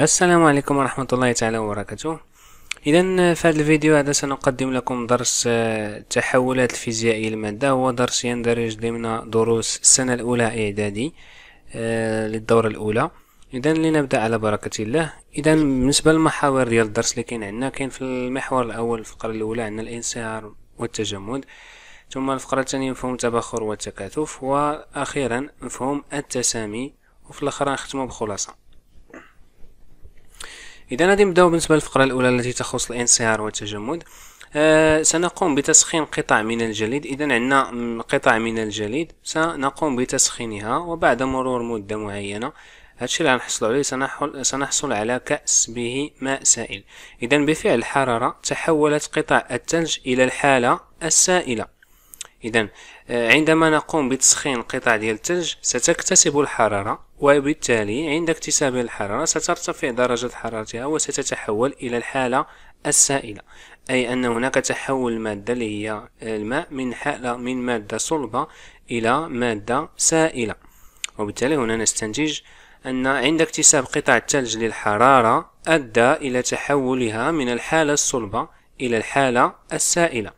السلام عليكم ورحمة الله تعالى وبركاته إذا في هذا الفيديو هذا سنقدم لكم درس آه، تحولات الفيزيائية للمادة هو درس يندرج ضمن دروس السنة الأولى إعدادي آه، للدورة الأولى إذا لنبدأ على بركة الله إذا بالنسبة للمحاور ديال الدرس اللي كاين عندنا كاين في المحور الأول الفقرة الأولى عندنا الانصهار والتجمد ثم الفقرة الثانية مفهوم التبخر والتكاثف وأخيرا مفهوم التسامي وفي الأخرى نختمو بخلاصة اذا غادي نبداو بالنسبه للفقره الاولى التي تخص الانصهار والتجمد آه سنقوم بتسخين قطع من الجليد اذا عندنا قطع من الجليد سنقوم بتسخينها وبعد مرور مده معينه هادشي اللي غنحصل عليه سنحل سنحصل على كأس به ماء سائل إذا بفعل الحرارة تحولت قطع الثلج إلى الحالة السائلة إذا آه، عندما نقوم بتسخين قطع ديال الثلج ستكتسب الحرارة وبالتالي عند اكتساب الحرارة سترتفع درجة حرارتها وستتحول إلى الحالة السائلة أي أن هناك تحول المادة اللي هي الماء من حالة من مادة صلبة إلى مادة سائلة وبالتالي هنا نستنتج أن عند اكتساب قطع الثلج للحرارة أدى إلى تحولها من الحالة الصلبة إلى الحالة السائلة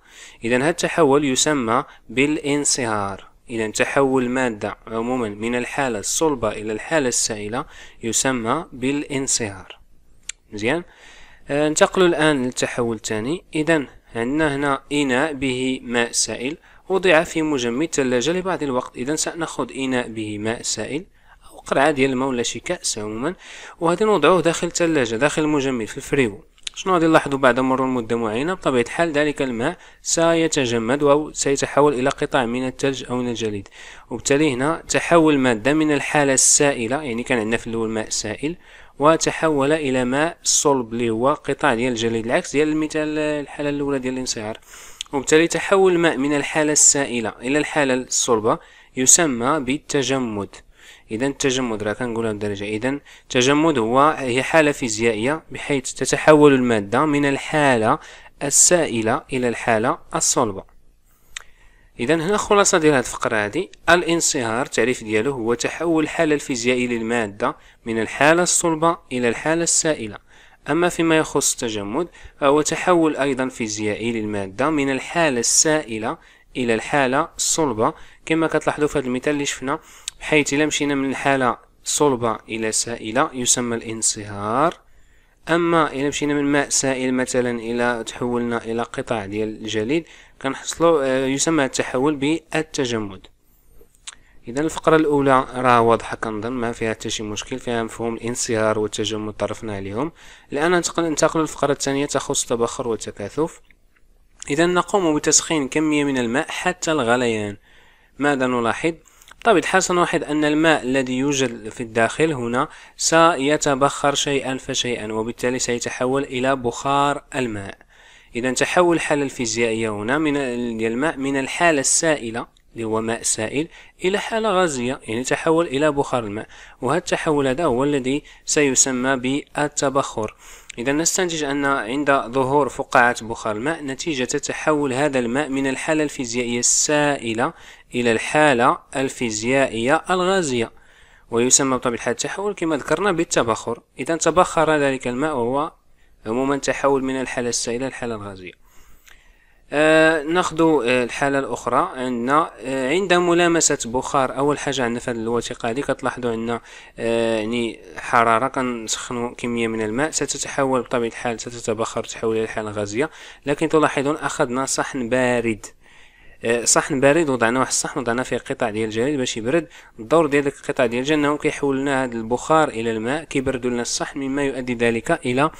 إذا هذا التحول يسمى بالانصهار إذا تحول مادة عموما من الحالة الصلبة إلى الحالة السائلة يسمى بالانصهار مزيان آه ننتقل الآن للتحول الثاني إذا عندنا هنا إناء به ماء سائل وضع في مجمد ثلاجة لبعض الوقت إذا سنأخذ إناء به ماء سائل أو قرعة ديال الماء ولا شي كأس عموما وغادي نوضعه داخل ثلاجة داخل مجمد في الفريو شنو غادي نلاحظوا بعد مرور مدة معينة بطبيعة الحال ذلك الماء سيتجمد أو سيتحول إلى قطع من الثلج أو من الجليد وبالتالي هنا تحول مادة من الحالة السائلة يعني كان عندنا في الأول ماء سائل وتحول إلى ماء صلب اللي هو قطع ديال الجليد العكس ديال المثال الحالة الأولى ديال الانصهار وبالتالي تحول الماء من الحالة السائلة إلى الحالة الصلبة يسمى بالتجمد إذا التجمد راه كنقولها بدرجة إذا التجمد هو هي حالة فيزيائية بحيث تتحول المادة من الحالة السائلة إلى الحالة الصلبة إذا هنا خلاصة ديال هاد الفقرة هادي الانصهار التعريف ديالو هو تحول الحالة الفيزيائية للمادة من الحالة الصلبة إلى الحالة السائلة أما فيما يخص التجمد فهو تحول أيضا فيزيائي للمادة من الحالة السائلة إلى الحالة الصلبة كما كتلاحظوا في هذا المثال اللي شفنا بحيث إلا مشينا من الحالة صلبة إلى سائلة يسمى الانصهار أما إلا مشينا من ماء سائل مثلا إلى تحولنا إلى قطع ديال الجليد كنحصلو آه، يسمى التحول بالتجمد إذا الفقرة الأولى راه واضحة كنظن ما فيها حتى شي مشكل فيها مفهوم الانصهار والتجمد طرفنا عليهم الآن ننتقل للفقرة الثانية تخص التبخر والتكاثف إذا نقوم بتسخين كمية من الماء حتى الغليان ماذا نلاحظ طب واحد أن الماء الذي يوجد في الداخل هنا سيتبخر شيئا فشيئا وبالتالي سيتحول إلى بخار الماء إذا تحول الحالة الفيزيائية هنا من الماء من الحالة السائلة اللي هو ماء سائل إلى حالة غازية يعني تحول إلى بخار الماء وهذا التحول هذا هو الذي سيسمى بالتبخر إذا نستنتج أن عند ظهور فقاعة بخار الماء نتيجة تحول هذا الماء من الحالة الفيزيائية السائلة إلى الحالة الفيزيائية الغازية ويسمى بطبيعة الحال التحول كما ذكرنا بالتبخر إذا تبخر ذلك الماء وهو عموما تحول من الحالة السائلة للحالة الغازية آه، ناخذ آه، الحاله الاخرى عندنا آه، عند ملامسه بخار اول حاجه عندنا في هذه الوثيقه هذه كتلاحظوا عندنا يعني حراره كنسخنوا كميه من الماء ستتحول بطبيعه الحال ستتبخر تحول الى حاله غازيه لكن تلاحظون اخذنا صحن بارد صحن بارد وضعنا واحد الصحن وضعنا فيه قطع ديال الجليد باش يبرد الدور ديال ديك القطع ديال الجليد انه كيحول لنا هذا البخار الى الماء كيبرد لنا الصحن مما يؤدي ذلك الى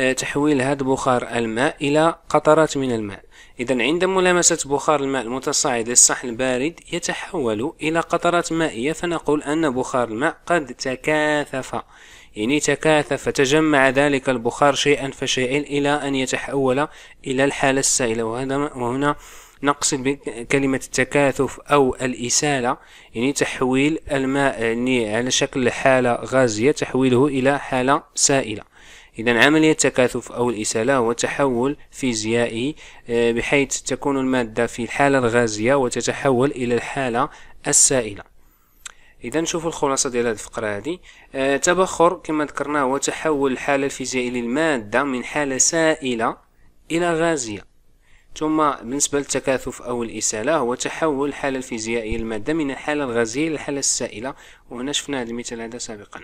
آه، تحويل هذا بخار الماء إلى قطرات من الماء إذا عند ملامسة بخار الماء المتصاعد للصحن البارد يتحول إلى قطرات مائية فنقول أن بخار الماء قد تكاثف يعني تكاثف تجمع ذلك البخار شيئا فشيئا إلى أن يتحول إلى الحالة السائلة وهذا وهنا نقصد بكلمة التكاثف أو الإسالة يعني تحويل الماء يعني على شكل حالة غازية تحويله إلى حالة سائلة إذا عملية التكاثف أو الإسالة هو تحول فيزيائي آه، بحيث تكون المادة في الحالة الغازية وتتحول إلى الحالة السائلة إذا نشوف الخلاصة ديال هذه الفقرة هذه آه تبخر كما ذكرنا هو تحول الحالة الفيزيائية للمادة من حالة سائلة إلى غازية ثم بالنسبة للتكاثف أو الإسالة هو تحول الحالة الفيزيائية للمادة من الحالة الغازية للحالة السائلة وهنا شفنا هذا المثال هذا سابقا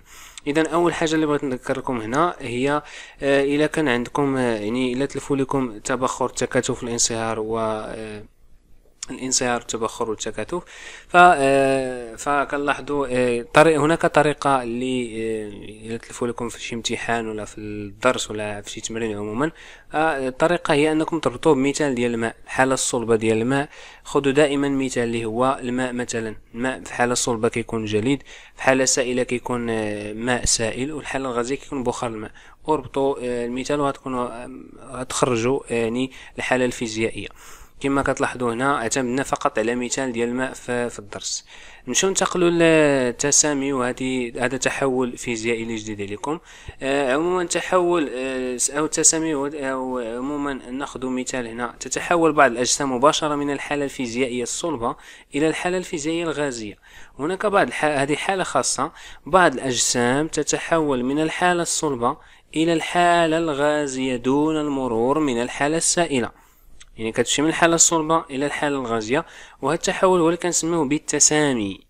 إذا أول حاجة اللي بغيت نذكر لكم هنا هي إلا آه، كان عندكم آه، يعني إلا تلفوا لكم تبخر التكاثف الانصهار و آه، الانصهار والتبخر والتكاثف آه، فكنلاحظوا آه، طريق هناك طريقه اللي آه، تلفوا لكم في شي امتحان ولا في الدرس ولا في شي تمرين عموما الطريقه هي انكم تربطوا بمثال ديال الماء الحاله الصلبه ديال الماء خذوا دائما مثال اللي هو الماء مثلا الماء في حاله صلبه كيكون جليد في حاله سائله كيكون ماء سائل والحاله الغازيه كيكون بخار الماء اربطوا المثال وغتكونوا غتخرجوا يعني الحاله الفيزيائيه كما كتلاحظوا هنا اعتمدنا فقط على مثال ديال الماء في الدرس نمشيو ننتقلوا للتسامي وهذه هذا تحول فيزيائي اللي جديد عليكم آه عموما تحول آه او التسامي او عموما ناخذ مثال هنا تتحول بعض الاجسام مباشره من الحاله الفيزيائيه الصلبه الى الحاله الفيزيائيه الغازيه هناك بعض هذه حاله خاصه بعض الاجسام تتحول من الحاله الصلبه الى الحاله الغازيه دون المرور من الحاله السائله يعني كتمشي من الحاله الصلبه الى الحاله الغازيه وهذا التحول هو اللي كنسميوه بالتسامي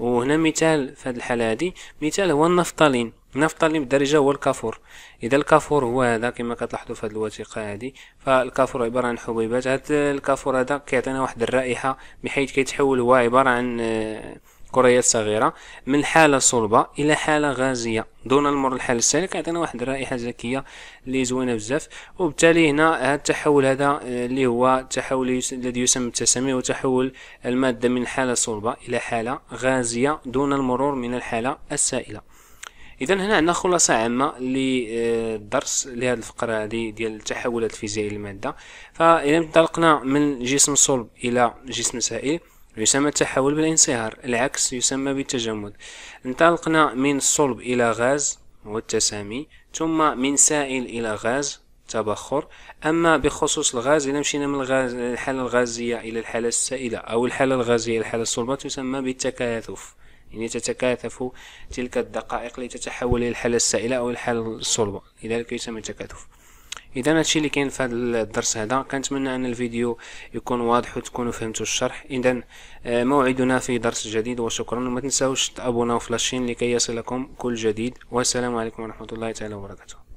وهنا مثال في هذه الحاله هذه مثال هو النفطالين النفطالين بالدارجه هو الكافور اذا الكافور هو هذا كما كتلاحظوا في هذه الوثيقه هذه فالكافور عباره عن حبيبات هذا الكافور هذا كيعطينا واحد الرائحه بحيث كيتحول هو عباره عن آه، كريات صغيرة من حالة صلبة إلى حالة غازية دون المر الحال السالي كيعطينا واحد الرائحة زكية اللي زوينة بزاف وبالتالي هنا هذا التحول هذا آه، اللي هو التحول الذي يسمى بالتسامي هو تحول المادة من حالة صلبة إلى حالة غازية دون المرور من الحالة السائلة اذا هنا عندنا خلاصه عامه للدرس لهذه الفقره هذه ديال التحولات الفيزيائيه للماده فاذا انطلقنا من جسم صلب الى جسم سائل يسمى التحول بالانصهار العكس يسمى بالتجمد انطلقنا من صلب إلى غاز هو التسامي ثم من سائل إلى غاز تبخر أما بخصوص الغاز إذا مشينا من الغاز الحالة الغازية إلى الحالة السائلة أو الحالة الغازية إلى الحالة الصلبة تسمى بالتكاثف يعني تتكاثف تلك الدقائق لتتحول إلى الحالة السائلة أو الحالة الصلبة لذلك يسمى التكاثف اذا هادشي اللي كاين في هذا الدرس هذا كنتمنى ان الفيديو يكون واضح وتكونوا فهمتوا الشرح اذا آه، موعدنا في درس جديد وشكرا وما تنساوش تابوناو فلاشين لكي يصلكم كل جديد والسلام عليكم ورحمه الله تعالى وبركاته